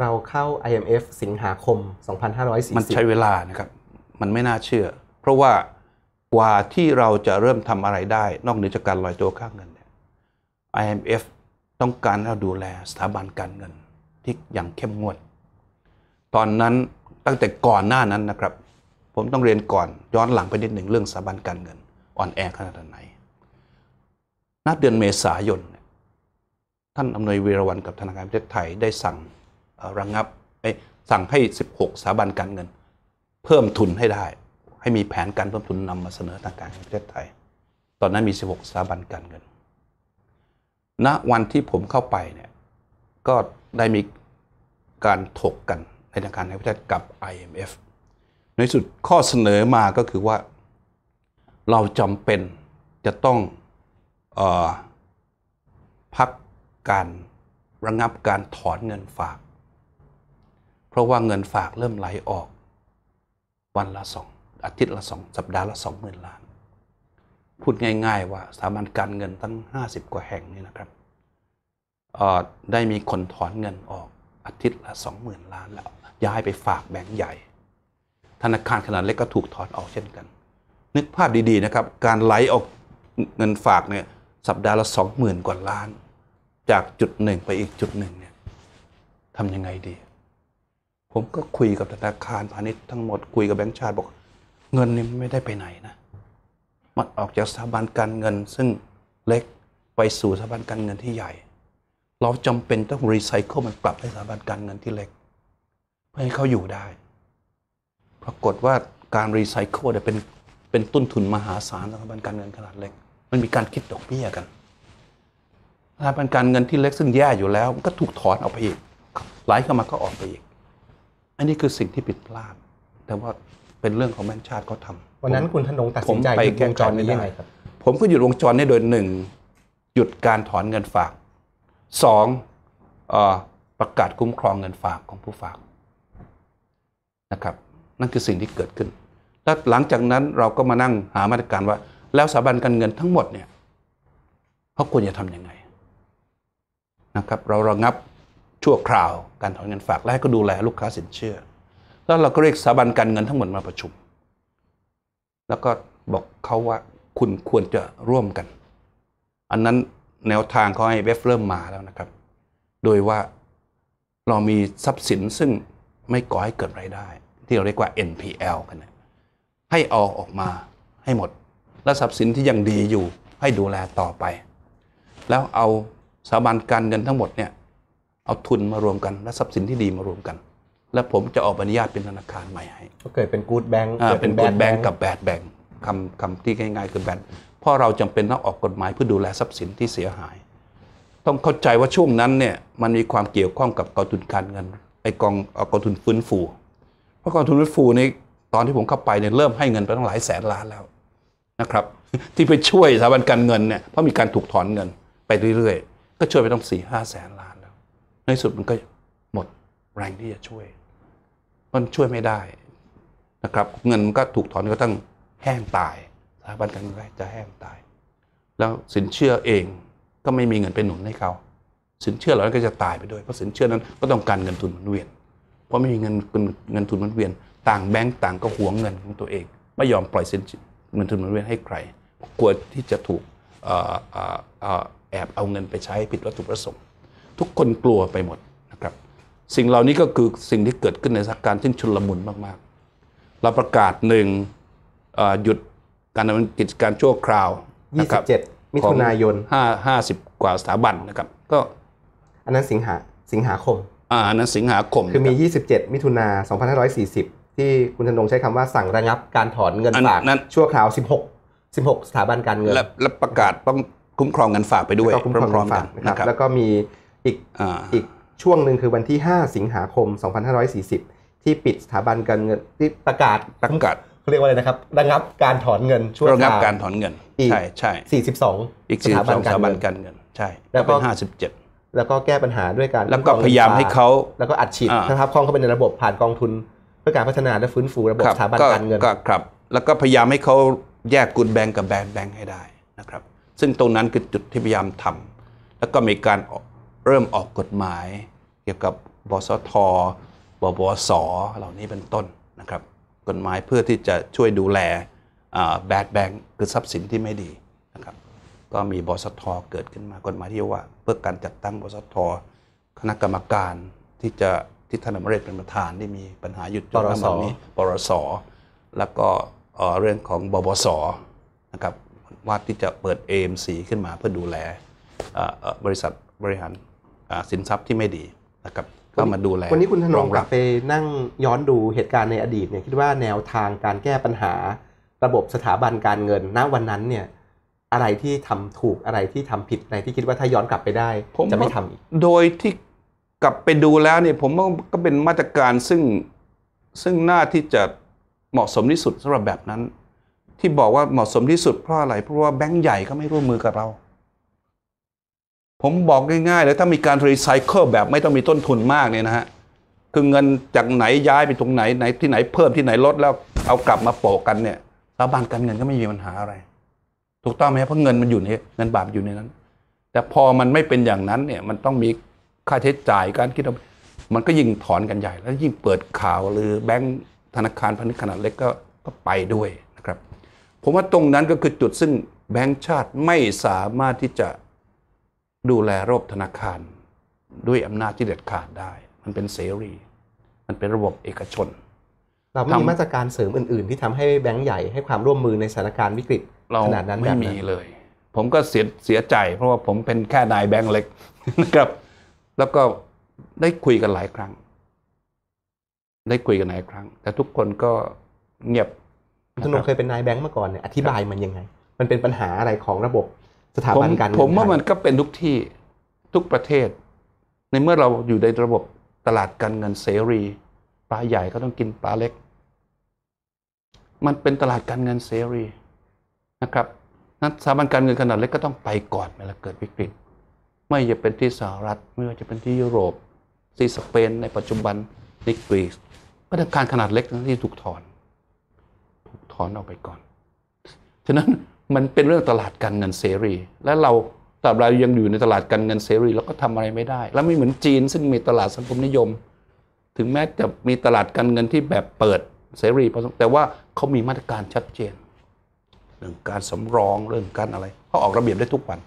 เราเข้า IMF สิงหาคม 2540 มันใช้เวลานะครับ มันไม่น่าเชื่อ เพราะว่า กว่าที่เราจะเริ่มทำอะไรได้ นอกเหนือจากการลอยตัวค่างเงินเนี่ย IMF ต้องการเราดูแลสถาบันการเงินที่อย่างเข้มงวด ตอนนั้นตั้งแต่ก่อนหน้านั้นนะครับ ผมต้องเรียนก่อน ย้อนหลังไปนิดหนึ่งเรื่องสถาบันการเงิน อ่อนแอขนาดไหนนับเดือนเมษายนท่านอำนวยเวรวันกับธนาคารประเทศไทยได้สั่งระงงับสั่งให้ 16 สถาบันการเงิน เพิ่มทุนให้ได้ ให้มีแผนการเพิ่มทุนนำมาเสนอทางการประเทศไทย ตอนนั้นมี 16 สถาบันการเงินณนะวันที่ผมเข้าไปเนี่ยก็ได้มีการถกกันในทางการต่งประเทศกับ IMF ในสุดข้อเสนอมาก็คือว่า เราจำเป็นจะต้องออพักการระงับการถอนเงินฝากเพราะว่าเงินฝากเริ่มไหลออกวันละสองอาทิตย์ละสองสัปดาห์ละสองหมื่นล้าน พูดง่ายๆ ว่าสถาบันการเงินตั้ง 50 กว่าแห่งนี่นะครับได้มีคนถอนเงินออกอาทิตย์ละสองหมื่นล้านแล้วย้ายไปฝากแบงก์ใหญ่ ธนาคารขนาดเล็กก็ถูกถอนออกเช่นกัน นึกภาพดีๆนะครับการไหลออกเงินฝากเนี่ยสัปดาห์ละสองหมื่นกว่าล้านจากจุดหนึ่งไปอีกจุดหนึ่งเนี่ยทำยังไงดีผมก็คุยกับธนาคารพาณิชย์ทั้งหมดคุยกับแบงก์ชาติบอก เงินนี่ไม่ได้ไปไหนนะมันออกจากสถาบันการเงินซึ่งเล็กไปสู่สถาบันการเงินที่ใหญ่ เราจำเป็นต้องรีไซเคิลมันกลับให้สถาบันการเงินที่เล็กเพื่อให้เขาอยู่ได้ ปรากฏว่าการรีไซเคิลเนี่ยเป็นเป็นต้นทุนมหาศาลสถาบันการเงินขนาดเล็ก มันมีการคิดดอกเบี้ยกันสถาบันการเงินที่เล็กซึ่งแย่อยู่แล้วมันก็ถูกถอนออกไปอีกไหลเข้ามาก็ออกไปอีกอันนี้คือสิ่งที่ผิดพลาด แต่ว่าเป็นเรื่องของแม่ชาติเขาทำวันนั้นคุณธนงตัดสินใจไปแก้จรนี้ยังไง ครับ ผมก็หยุดวงจรนี้โดยหนึ่งหยุดการถอนเงินฝาก สองประกาศคุ้มครองเงินฝากของผู้ฝากนะครับ นั่นคือสิ่งที่เกิดขึ้น แล้วหลังจากนั้นเราก็มานั่งหามาตรการว่า แล้วสถาบันการเงินทั้งหมดเนี่ยเขาควรจะทำยังไงนะครับ เราระงับชั่วคราวการถอนเงินฝากและให้ก็ดูแลลูกค้าสินเชื่อ แล้วเราก็เรียกสถาบันการเงินทั้งหมดมาประชุมแล้วก็บอกเขาว่าคุณควรจะร่วมกัน อันนั้นแนวทางเขาให้เบฟเริ่มมาแล้วนะครับ โดยว่าเรามีทรัพย์สินซึ่งไม่ก่อให้เกิดรายได้ ที่เราเรียกว่า NPL กันนะให้ออกออกมาให้หมด และทรัพย์สินที่ยังดีอยู่ให้ดูแลต่อไป แล้วเอาสถาบันการเงินทั้งหมดเนี่ยเอาทุนมารวมกันและทรัพย์สินที่ดีมารวมกัน และผมจะออกอนุญาตเป็นธนาคารใหม่ให้ก็เกิดเป็นกูดแบงก์เป็นกูดแบงก์กับแบดแบงก์คำคำที่ง่ายๆคือแบดเพราะเราจำเป็นต้องออกกฎหมายเพื่อดูแลทรัพย์สินที่เสียหาย ต้องเข้าใจว่าช่วงนั้นเนี่ยมันมีความเกี่ยวข้องกับกองทุนการเงินไอกองกองทุนฟื้นฟูเพราะกองทุนฟื้นฟูนี่ตอนที่ผมเข้าไปเนี่ยเริ่มให้เงินไปตั้งหลายแสนล้านแล้วนะครับ ที่ไปช่วยสถาบันการเงินเนี่ยเพราะมีการถูกถอนเงิน ไปเรื่อยๆ ก็ช่วยไปตั้งสี่ห้าแสนล้านในสุดมันก็หมดแรงที่จะช่วย มันช่วยไม่ได้นะครับเงินมันก็ถูกถอนก็ต้องแห้งตายสถาบันการเงินจะแห้งตาย แล้วสินเชื่อเองก็ไม่มีเงินไปหนุนให้เขาสินเชื่อเหล่านั้นก็จะตายไปด้วยเพราะสินเชื่อนั้นก็ต้องการเงินทุนมันเวียน เพราะไม่มีเงินเงินทุนมันเวียน ต่างแบงก์ต่างก็หวงเงินของตัวเอง ไม่ยอมปล่อยสินเงินทุนมันเวียน ให้ใครกลัวที่จะถูกแอบเอาเงินไปใช้ผิดวัตถุประสงค์ทุกคนกลัวไปหมดนะครับ สิ่งเหล่านี้ก็คือสิ่งที่เกิดขึ้นในสถานการณ์ที่ชุลมุนมากๆเราประกาศหนึ่ง หยุดการดำเนินกิจการชั่วคราวยี่สิบ27 มิถุนายน 5 50 กว่าสถาบันนะครับ ก็อันนั้นสิงหาสิงหาคม อ่านั้นสิงหาคม คือมี 27 มิถุนา2540 ที่คุณธนงใช้คำว่าสั่งระงับการถอนเงินฝาก ชั่วคราว 16 16สถาบันการเงินและประกาศต้องคุ้มครองเงินฝากไปด้วยคุ้คมรองเงินฝากนะครับแล้วก็มีอีกอีกช่วงหนึ่งคือวันที่ 5 สิงหาคม 2540 ที่ปิดสถาบันการเงินที่ประกาศประกาศเขาเรียกว่าอะไรนะครับระงับการถอนเงิน ช่วงระงับการถอนเงินใช่ใช่42อีกสถาบันการเงิน ใช่แล้วก็57 แล้วก็แก้ปัญหาด้วยการแล้วก็พยายามให้เขาแล้วก็อัดฉีดนะครับคล้องเข้าไปในระบบผ่านกองทุนเพื่อการพัฒนาและฟื้นฟูระบบสถาบันการเงินก็ครับแล้วก็พยายามให้เขาแยกกุลแบงก์กับแบงก์แบงก์ให้ได้นะครับซึ่งตรงนั้นคือจุดที่พยายามทำ แล้วก็มีการออกเริ่มออกกฎหมายเกี่ยวกับบสทบบสเหล่านี้เป็นต้นนะครับกฎหมายเพื่อที่จะช่วยดูแลแบดแบงคือทรัพย์สินที่ไม่ดีนะครับก็มีบสทเกิดขึ้นมากฎหมายที่ว่าเพื่อการจัดตั้งบสทคณะกรรมการที่จะที่ท่านอมเรศเป็นประธานที่มีปัญหาหยุดจนถึงวันนี้ปรสแล้วก็เรื่องของบบสนะครับว่าที่จะเปิด AMC ขึ้นมาเพื่อดูแลบริษัทบริหารสินทรัพย์ที่ไม่ดีนะครับก็มาดูแลวันนี้คุณธนงกลับไปนั่งย้อนดูเหตุการณ์ในอดีตเนี่ยคิดว่าแนวทางการแก้ปัญหาระบบสถาบันการเงิน ณวันนั้นเนี่ย อะไรที่ทำถูกอะไรที่ทำผิดอะไรที่คิดว่าถ้าย้อนกลับไปได้จะไม่ทำอีกโดยที่กลับไปดูแล้วเนี่ย ผมก็เป็นมาตรการซึ่ง ซึ่งน่าที่จะเหมาะสมที่สุดสำหรับแบบนั้น ที่บอกว่าเหมาะสมที่สุด เพราะอะไรเพราะว่าแบงก์ใหญ่ก็ไม่ร่วมมือกับเราผมบอกง่ายๆเลยถ้ามีการรีไซเคิลแบบไม่ต้องมีต้นทุนมากเนี่ยนะฮะคือเงินจากไหนย้ายไปตรงไหนไหนที่ไหนเพิ่มที่ไหนลด แล้วเอากลับมาโปะกันเนี่ยสถาบันการเงินก็ไม่มีปัญหาอะไร ถูกต้องไหมเพราะเงินมันอยู่ในเงินบาทอยู่ในนั้น แต่พอมันไม่เป็นอย่างนั้นเนี่ยมันต้องมีค่าใช้จ่ายการคิดมันก็ยิ่งถอนกันใหญ่ แล้วยิ่งเปิดข่าว หรือแบงก์ธนาคารพาณิชย์ขนาดเล็กก็ก็ไปด้วยนะครับผมว่าตรงนั้นก็คือจุดซึ่งแบงก์ชาติไม่สามารถที่จะดูแลระบบธนาคาร ด้วยอำนาจที่เด็ดขาดได้ มันเป็นเสรีมันเป็นระบบเอกชน เราไม่มีมาตรการเสริมอื่นๆ ที่ทำให้แบงก์ใหญ่ให้ความร่วมมือในสถานการณ์วิกฤตขนาดนั้นไม่มีเลย ผมก็เสียเสียใจเพราะว่าผมเป็นแค่นายแบงก์เล็กนะครับ แล้วก็ได้คุยกันหลายครั้ง ได้คุยกันหลายครั้ง แต่ทุกคนก็เงียบคุณธนงเคยเป็นนายแบงก์มาก่อนเนี่ยอธิบายมันยังไง มันเป็นปัญหาอะไรของระบบสถาบันการผมว่ามันก็เป็นทุกที่ทุกประเทศ ในเมื่อเราอยู่ในระบบตลาดการเงินเสรี ปลาใหญ่ก็ต้องกินปลาเล็ก มันเป็นตลาดการเงินเสรีนะครับนั้นสถาบันการเงินขนาดเล็กก็ต้องไปก่อนเวลาเกิดวิกฤต ไม่ว่าจะเป็นที่สหรัฐไม่ว่าจะเป็นที่ยุโรปที่สเปนในปัจจุบันที่กรีซก็ธนาคารขนาดเล็กที่ถูกถอนถูกถอนออกไปก่อนฉะนั้นมันเป็นเรื่องตลาดการเงินเสรี และเราตราบใดยังอยู่ในตลาดการเงินเสรีเราก็ทำอะไรไม่ได้ แล้วไม่เหมือนจีน ซึ่งมีตลาดสังคมนิยม ถึงแม้จะมีตลาดการเงินที่แบบเปิดเสรีพอสมแต่ว่าเขามีมาตรการชัดเจนเรื่องการสารองเรื่องการอะไรเขาออกระเบียบได้ทุกวัน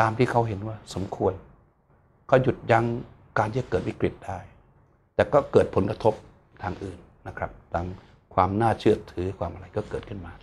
ตามที่เขาเห็นว่าสมควรเขาหยุดยั้งการที่เกิดวิกฤตได้แต่ก็เกิดผลกระทบทางอื่นนะครับทางความน่าเชื่อถือความอะไรก็เกิดขึ้นมา